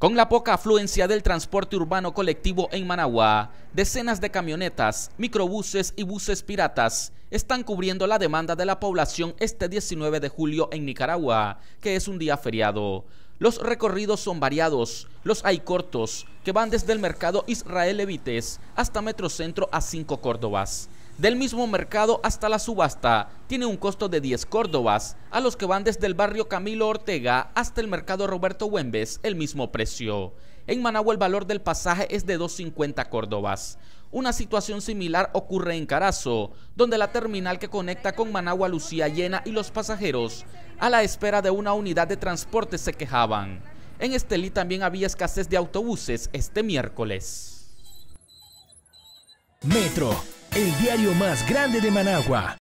Con la poca afluencia del transporte urbano colectivo en Managua, decenas de camionetas, microbuses y buses piratas están cubriendo la demanda de la población este 19 de julio en Nicaragua, que es un día feriado. Los recorridos son variados, los hay cortos, que van desde el mercado Israel Levites hasta Metrocentro a 5 Córdobas. Del mismo mercado hasta la subasta, tiene un costo de 10 Córdobas, a los que van desde el barrio Camilo Ortega hasta el mercado Roberto Güembes, el mismo precio. En Managua el valor del pasaje es de 2.50 córdobas. Una situación similar ocurre en Carazo, donde la terminal que conecta con Managua lucía llena y los pasajeros, a la espera de una unidad de transporte, se quejaban. En Estelí también había escasez de autobuses este miércoles. Metro, el diario más grande de Managua.